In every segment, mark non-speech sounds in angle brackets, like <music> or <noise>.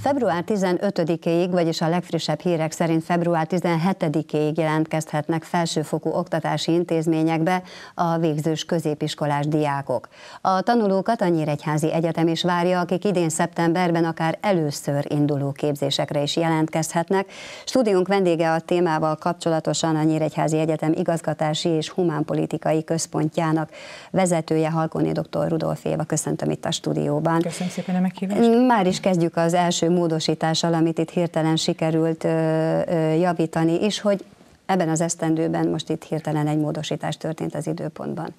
Február 15-ig, vagyis a legfrissebb hírek szerint február 17-ig jelentkezhetnek felsőfokú oktatási intézményekbe a végzős középiskolás diákok. A tanulókat a Nyíregyházi Egyetem is várja, akik idén szeptemberben akár először induló képzésekre is jelentkezhetnek. Stúdiónk vendége a témával kapcsolatosan a Nyíregyházi Egyetem igazgatási és humánpolitikai központjának vezetője Halkoni dr. Rudolf Éva. Köszöntöm itt a stúdióban. Köszönöm szépen a meghívást. Már is kezdjük az első első módosítással, amit itt hirtelen sikerült javítani és hogy ebben az esztendőben most itt hirtelen egy módosítás történt az időpontban.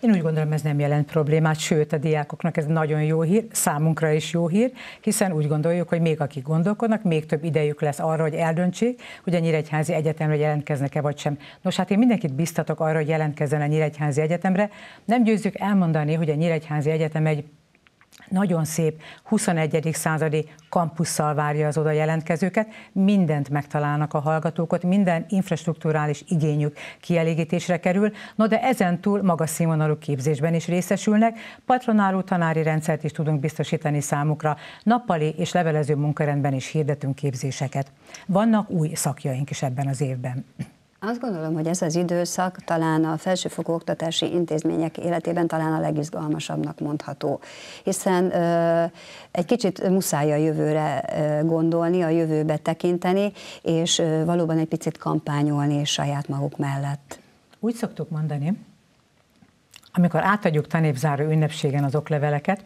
Én úgy gondolom, ez nem jelent problémát, sőt a diákoknak ez nagyon jó hír, számunkra is jó hír, hiszen úgy gondoljuk, hogy még akik gondolkodnak, még több idejük lesz arra, hogy eldöntsék, hogy a Nyíregyházi Egyetemre jelentkeznek-e vagy sem. Nos, hát én mindenkit biztatok arra, hogy jelentkezzen a Nyíregyházi Egyetemre. Nem győzzük elmondani, hogy a Nyíregyházi Egyetem egy nagyon szép 21. századi kampusszal várja az oda jelentkezőket, mindent megtalálnak a hallgatókat, minden infrastruktúrális igényük kielégítésre kerül, no de ezen túl magas színvonalú képzésben is részesülnek, patronáló tanári rendszert is tudunk biztosítani számukra, nappali és levelező munkarendben is hirdetünk képzéseket. Vannak új szakjaink is ebben az évben. Azt gondolom, hogy ez az időszak talán a felsőfokú oktatási intézmények életében talán a legizgalmasabbnak mondható, hiszen ö, egy kicsit muszáj a jövőre ö, gondolni, a jövőbe tekinteni, és ö, valóban egy picit kampányolni saját maguk mellett. Úgy szoktuk mondani, amikor átadjuk tanévzáró ünnepségen az okleveleket,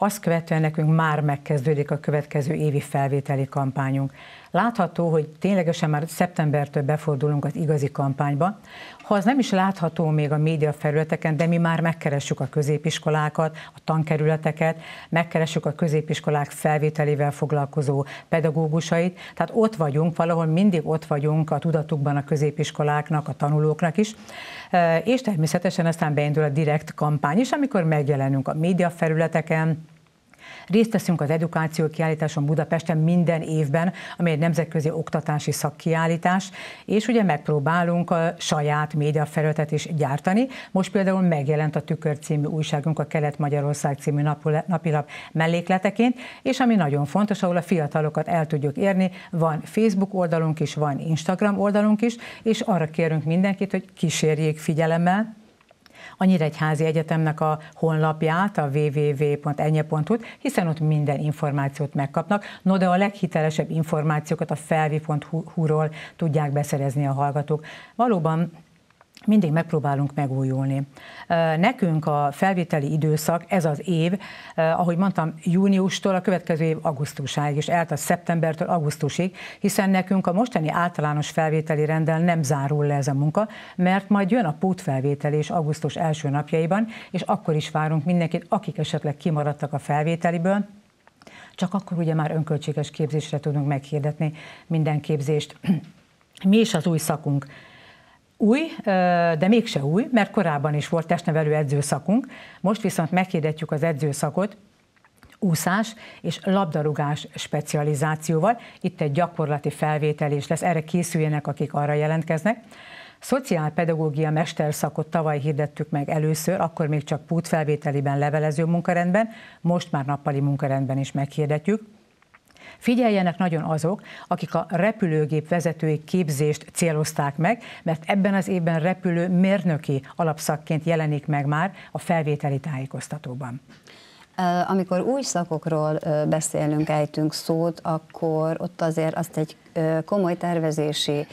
azt követően nekünk már megkezdődik a következő évi felvételi kampányunk. Látható, hogy ténylegesen már szeptembertől befordulunk az igazi kampányba. Ha az nem is látható még a média felületeken, de mi már megkeressük a középiskolákat, a tankerületeket, megkeressük a középiskolák felvételével foglalkozó pedagógusait, tehát ott vagyunk, valahol mindig ott vagyunk a tudatukban a középiskoláknak, a tanulóknak is, e, és természetesen aztán beindul a direkt kampány is, amikor megjelenünk a média felületeken, Részt veszünk az edukáció kiállításon Budapesten minden évben, ami egy nemzetközi oktatási szakkiállítás, és ugye megpróbálunk a saját médiafelületet is gyártani. Most például megjelent a Tükör című újságunk a Kelet-Magyarország című napilap mellékleteként, és ami nagyon fontos, ahol a fiatalokat el tudjuk érni, van Facebook oldalunk is, van Instagram oldalunk is, és arra kérünk mindenkit, hogy kísérjék figyelemmel, a Nyíregyházi Egyetemnek a honlapját, a www.enye.hu, hiszen ott minden információt megkapnak, no de a leghitelesebb információkat a felvi.hu-ról tudják beszerezni a hallgatók. Valóban mindig megpróbálunk megújulni. Nekünk a felvételi időszak, ez az év, ahogy mondtam, júniustól a következő év augusztusáig, és eltart szeptembertől augusztusig, hiszen nekünk a mostani általános felvételi rendel nem zárul le ez a munka, mert majd jön a pótfelvétel és augusztus első napjaiban, és akkor is várunk mindenkit, akik esetleg kimaradtak a felvételiből, csak akkor ugye már önköltséges képzésre tudunk meghirdetni minden képzést. <clears throat> Mi is az új szakunk? Új, de mégse új, mert korábban is volt testnevelő edzőszakunk, most viszont meghirdetjük az edzőszakot, úszás és labdarúgás specializációval. Itt egy gyakorlati felvétel is lesz, erre készüljenek, akik arra jelentkeznek. Szociálpedagógia mesterszakot tavaly hirdettük meg először, akkor még csak pútfelvételiben levelező munkarendben, most már nappali munkarendben is meghirdetjük. Figyeljenek nagyon azok, akik a repülőgép vezetői képzést célozták meg, mert ebben az évben repülő mérnöki alapszakként jelenik meg már a felvételi tájékoztatóban. Amikor új szakokról beszélünk, ejtünk szót, akkor ott azért azt egy komoly tervezési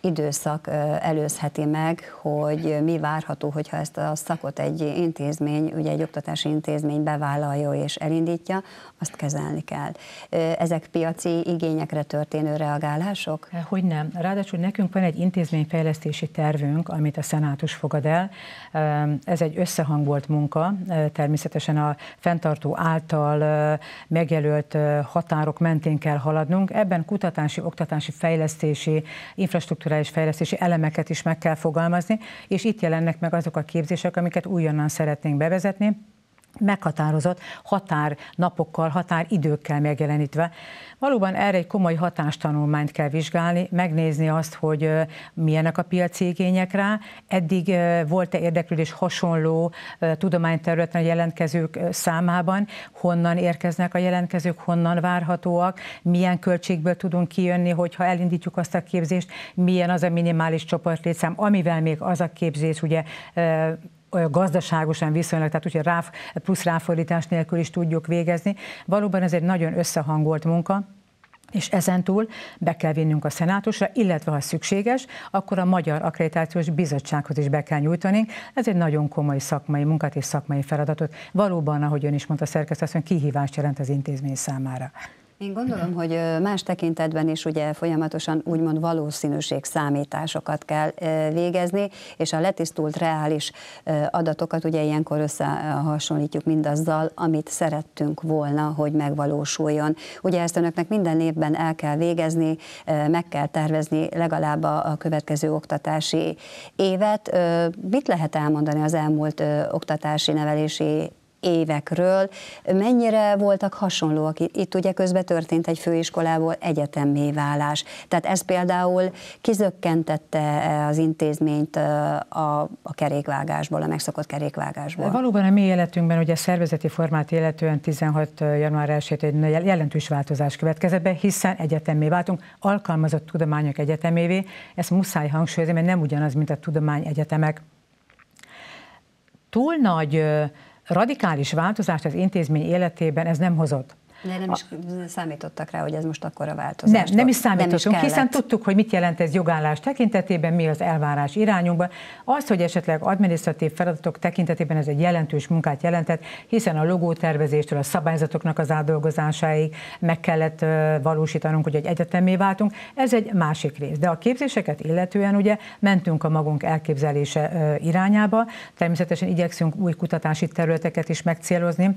időszak előzheti meg, hogy mi várható, hogyha ezt a szakot egy intézmény, ugye egy oktatási intézmény bevállalja és elindítja, azt kezelni kell. Ezek piaci igényekre történő reagálások? Hogy nem. Ráadásul nekünk van egy intézményfejlesztési tervünk, amit a szenátus fogad el. Ez egy összehangolt munka, természetesen a fenntartó által megjelölt határok mentén kell haladnunk. Ebben kutatási, oktatási, fejlesztési, infrastruktúra kulturális fejlesztési elemeket is meg kell fogalmazni, és itt jelennek meg azok a képzések, amiket újonnan szeretnénk bevezetni, meghatározott határnapokkal, határidőkkel megjelenítve. Valóban erre egy komoly hatástanulmányt kell vizsgálni, megnézni azt, hogy milyenek a piaci igények rá. Eddig volt-e érdeklődés hasonló tudományterületen a jelentkezők számában, honnan érkeznek a jelentkezők, honnan várhatóak, milyen költségből tudunk kijönni, hogyha elindítjuk azt a képzést, milyen az a minimális csoportlétszám, amivel még az a képzés ugye gazdaságosan viszonylag, tehát ugye ráf, plusz ráfordítás nélkül is tudjuk végezni. Valóban ez egy nagyon összehangolt munka, és ezentúl be kell vinnünk a szenátusra, illetve ha szükséges, akkor a Magyar Akkreditációs Bizottsághoz is be kell nyújtani. Ez egy nagyon komoly szakmai munkát és szakmai feladatot. Valóban, ahogy ön is mondta, szerkesztő, kihívást jelent az intézmény számára. Én gondolom, hogy más tekintetben is ugye folyamatosan úgymond valószínűség számításokat kell végezni, és a letisztult reális adatokat ugye ilyenkor összehasonlítjuk mindazzal, amit szerettünk volna, hogy megvalósuljon. Ugye ezt önöknek minden évben el kell végezni, meg kell tervezni legalább a következő oktatási évet. Mit lehet elmondani az elmúlt oktatási nevelési évekről. Mennyire voltak hasonlóak? Itt ugye közben történt egy főiskolából egyetemé válás. Tehát ez például kizökkentette e, az intézményt e, a, a kerékvágásból, a megszokott kerékvágásból. Valóban a mi életünkben ugye szervezeti formát illetően 16. január 1 egy jelentős változás következett be, hiszen egyetemé váltunk, alkalmazott tudományok egyetemévé. Ezt muszáj hangsúlyozni, mert nem ugyanaz, mint a tudomány egyetemek Túl nagy Radikális változást az intézmény életében ez nem hozott. De nem is a... számítottak rá, hogy ez most a változás. Nem, nem is számítottunk, nem is hiszen tudtuk, hogy mit jelent ez jogállás tekintetében, mi az elvárás irányunkban. Az, hogy esetleg adminisztratív feladatok tekintetében ez egy jelentős munkát jelentett, hiszen a logótervezéstől a szabályzatoknak az átdolgozásáig meg kellett valósítanunk, hogy egy egyetemé váltunk. Ez egy másik rész. De a képzéseket illetően ugye mentünk a magunk elképzelése irányába. Természetesen igyekszünk új kutatási területeket is megcélozni,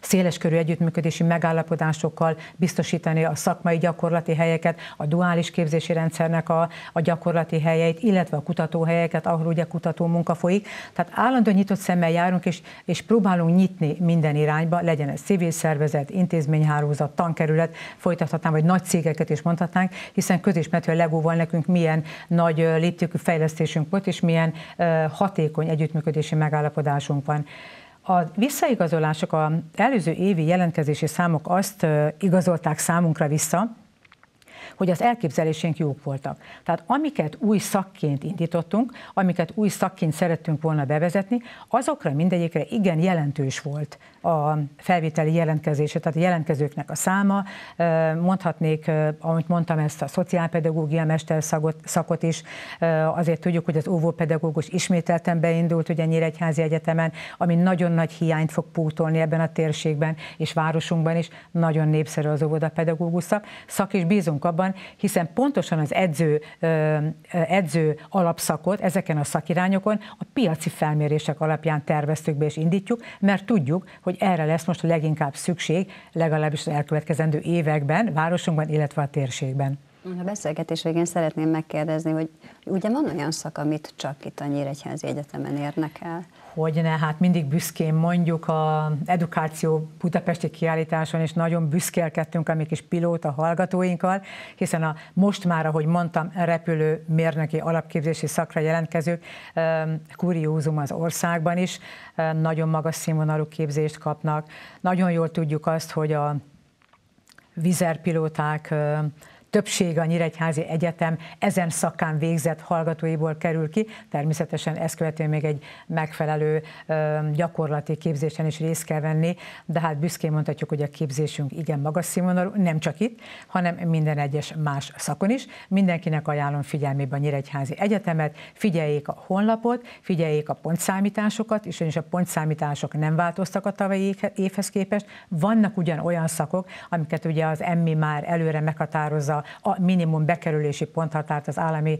széleskörű együttműködési megállapodásokkal biztosítani a szakmai gyakorlati helyeket, a duális képzési rendszernek a, a gyakorlati helyeit, illetve a kutatóhelyeket, ahol ugye kutató munka folyik. Tehát állandóan nyitott szemmel járunk, és, és próbálunk nyitni minden irányba, legyen ez civil szervezet, intézményhálózat, tankerület, folytathatnám, vagy nagy cégeket is mondhatnánk, hiszen közismertő a legóval nekünk milyen nagy léptékű fejlesztésünk volt, és milyen hatékony együttműködési megállapodásunk van. A visszaigazolások, az előző évi jelentkezési számok azt igazolták számunkra vissza, hogy az elképzelésénk jók voltak. Tehát amiket új szakként indítottunk, amiket új szakként szerettünk volna bevezetni, azokra mindegyikre igen jelentős volt a felvételi jelentkezése, tehát a jelentkezőknek a száma, mondhatnék, amit mondtam, ezt a szociálpedagógia mesterszakot szakot is, azért tudjuk, hogy az óvópedagógus ismételten beindult, ugye Nyíregyházi Egyetemen, ami nagyon nagy hiányt fog pótolni ebben a térségben és városunkban is, nagyon népszerű az óvodapedagógus szak, szak is bízunk abban, abban, hiszen pontosan az edző, edző alapszakot ezeken a szakirányokon a piaci felmérések alapján terveztük be és indítjuk, mert tudjuk, hogy erre lesz most a leginkább szükség, legalábbis az elkövetkezendő években, városunkban, illetve a térségben. A beszélgetés végén szeretném megkérdezni, hogy ugye van olyan szak, amit csak itt a Nyíregyházi Egyetemen érnek el? Hogy ne, hát mindig büszkén mondjuk a edukáció budapesti kiállításon, és nagyon büszkélkedtünk a mi kis pilóta hallgatóinkkal, hiszen a most már, ahogy mondtam, repülő mérnöki alapképzési szakra jelentkezők kuriózum az országban is, nagyon magas színvonalú képzést kapnak. Nagyon jól tudjuk azt, hogy a vizerpilóták többsége a Nyíregyházi Egyetem ezen szakán végzett hallgatóiból kerül ki. Természetesen ezt követően még egy megfelelő gyakorlati képzésen is részt kell venni, de hát büszkén mondhatjuk, hogy a képzésünk igen magas színvonalú, nem csak itt, hanem minden egyes más szakon is. Mindenkinek ajánlom figyelmébe a Nyíregyházi Egyetemet, figyeljék a honlapot, figyeljék a pontszámításokat, és is a pontszámítások nem változtak a tavalyi évhez képest. Vannak ugyan olyan szakok, amiket ugye az emmi már előre meghatározza a, a minimum bekerülési ponthatárt az állami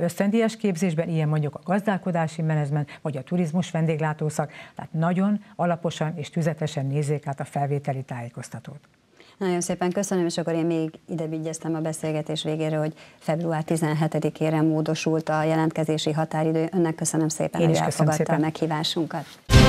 ösztöndíjas képzésben, ilyen mondjuk a gazdálkodási menedzsment, vagy a turizmus vendéglátószak. Tehát nagyon alaposan és tüzetesen nézzék át a felvételi tájékoztatót. Nagyon szépen köszönöm, és akkor én még ide vigyeztem a beszélgetés végére, hogy február 17-ére módosult a jelentkezési határidő. Önnek köszönöm szépen, én hogy elfogadta a meghívásunkat.